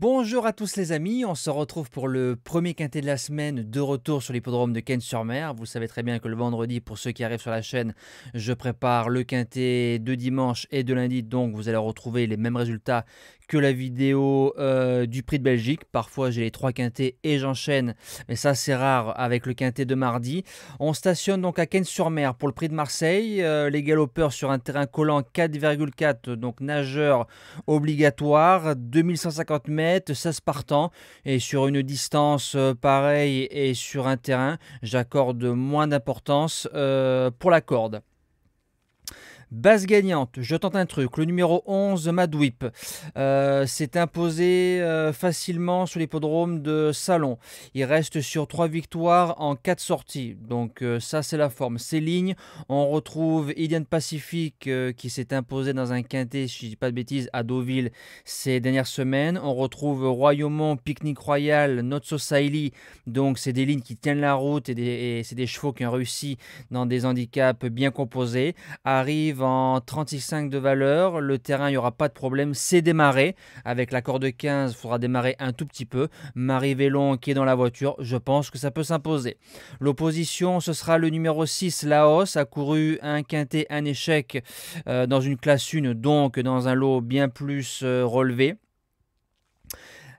Bonjour à tous les amis, on se retrouve pour le premier quintet de la semaine de retour sur l'hippodrome de caen sur mer Vous savez très bien que le vendredi, pour ceux qui arrivent sur la chaîne, je prépare le quintet de dimanche et de lundi, donc vous allez retrouver les mêmes résultats que la vidéo euh, du prix de Belgique. Parfois, j'ai les trois quintés et j'enchaîne, mais ça, c'est rare avec le quintet de mardi. On stationne donc à Quenne sur mer pour le prix de Marseille. Euh, les galopeurs sur un terrain collant 4,4, donc nageur obligatoire, 2150 mètres, se partant Et sur une distance euh, pareille et sur un terrain, j'accorde moins d'importance pour la corde. Base gagnante, je tente un truc. Le numéro 11, Madwip, euh, s'est imposé euh, facilement sur l'hippodrome de Salon. Il reste sur 3 victoires en 4 sorties. Donc euh, ça, c'est la forme. Ces lignes, on retrouve Indian Pacific euh, qui s'est imposé dans un quintet, si je ne dis pas de bêtises, à Deauville ces dernières semaines. On retrouve Royaumont, Picnic Royal, Not Society. Donc c'est des lignes qui tiennent la route et, et c'est des chevaux qui ont réussi dans des handicaps bien composés. Arrive en 35 de valeur. Le terrain, il n'y aura pas de problème. C'est démarré. Avec l'accord de 15, il faudra démarrer un tout petit peu. Marie Vélon qui est dans la voiture, je pense que ça peut s'imposer. L'opposition, ce sera le numéro 6, Laos, a couru un quintet, un échec euh, dans une classe 1, donc dans un lot bien plus euh, relevé.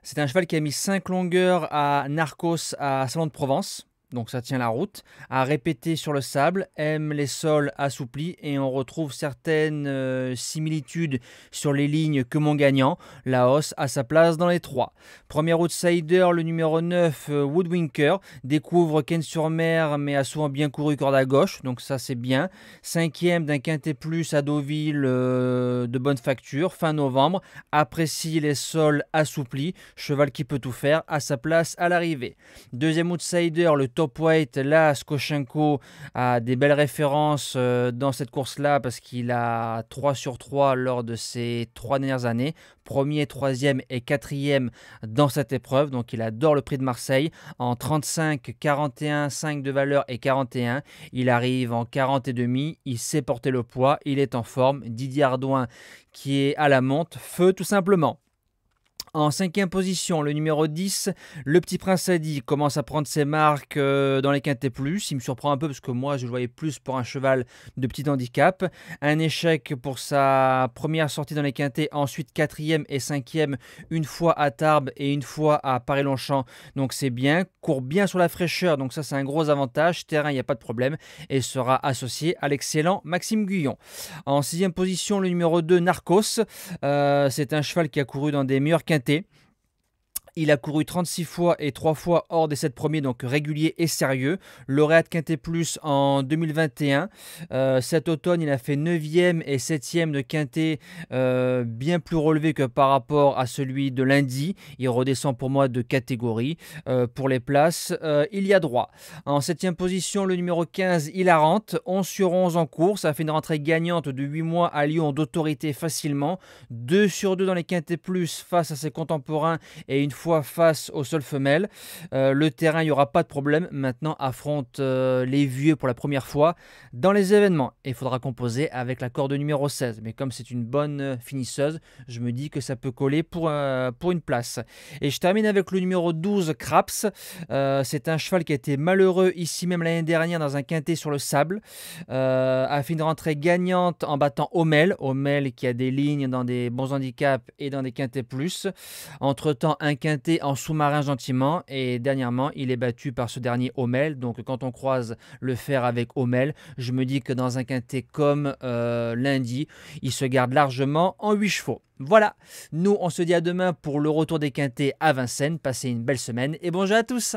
C'est un cheval qui a mis 5 longueurs à Narcos à Salon de Provence donc ça tient la route, a répéter sur le sable, aime les sols assouplis et on retrouve certaines euh, similitudes sur les lignes que mon gagnant. La hausse a sa place dans les trois. Premier outsider, le numéro 9, euh, Woodwinker, découvre Ken sur mer mais a souvent bien couru corde à gauche, donc ça c'est bien. Cinquième d'un quintet plus à Deauville euh, de bonne facture, fin novembre, apprécie les sols assouplis, cheval qui peut tout faire, à sa place à l'arrivée. Deuxième outsider, le top Là, Skoshenko a des belles références euh, dans cette course-là parce qu'il a 3 sur 3 lors de ses trois dernières années. Premier, troisième et quatrième dans cette épreuve. Donc il adore le prix de Marseille. En 35, 41, 5 de valeur et 41. Il arrive en 40 et demi. Il sait porter le poids. Il est en forme. Didier Ardouin qui est à la monte. Feu tout simplement. En cinquième position, le numéro 10, Le Petit Prince a dit commence à prendre ses marques euh, dans les quintés plus. Il me surprend un peu parce que moi, je le voyais plus pour un cheval de petit handicap. Un échec pour sa première sortie dans les quintés. Ensuite, quatrième et cinquième, une fois à Tarbes et une fois à Paris-Longchamp. Donc c'est bien. Court bien sur la fraîcheur. Donc ça, c'est un gros avantage. Terrain, il n'y a pas de problème. Et sera associé à l'excellent Maxime Guyon. En sixième position, le numéro 2, Narcos. Euh, c'est un cheval qui a couru dans des meilleurs quintés été Il a couru 36 fois et 3 fois hors des 7 premiers, donc régulier et sérieux. Lauréat de Quintet Plus en 2021. Euh, cet automne, il a fait 9e et 7e de Quintet, euh, bien plus relevé que par rapport à celui de lundi. Il redescend pour moi de catégorie. Euh, pour les places, il y a droit. En 7e position, le numéro 15, il rente. 11 sur 11 en course. A fait une rentrée gagnante de 8 mois à Lyon d'autorité facilement. 2 sur 2 dans les Quintet Plus face à ses contemporains et une fois face au sol femelle. Euh, le terrain, il n'y aura pas de problème. Maintenant, affronte euh, les vieux pour la première fois dans les événements. Et il faudra composer avec la corde numéro 16. Mais comme c'est une bonne euh, finisseuse, je me dis que ça peut coller pour, pour une place. Et je termine avec le numéro 12, Craps. c'est un cheval qui a été malheureux ici même l'année dernière dans un quintet sur le sable. a fait une rentrée gagnante en battant Omel. Omel qui a des lignes dans des bons handicaps et dans des quintets plus. Entre-temps, un quintet quintet en sous-marin gentiment. Et dernièrement, il est battu par ce dernier Homel. Donc quand on croise le fer avec Homel, je me dis que dans un quintet comme euh, lundi, il se garde largement en 8 chevaux. Voilà, nous on se dit à demain pour le retour des quintets à Vincennes. Passez une belle semaine et bonjour à tous.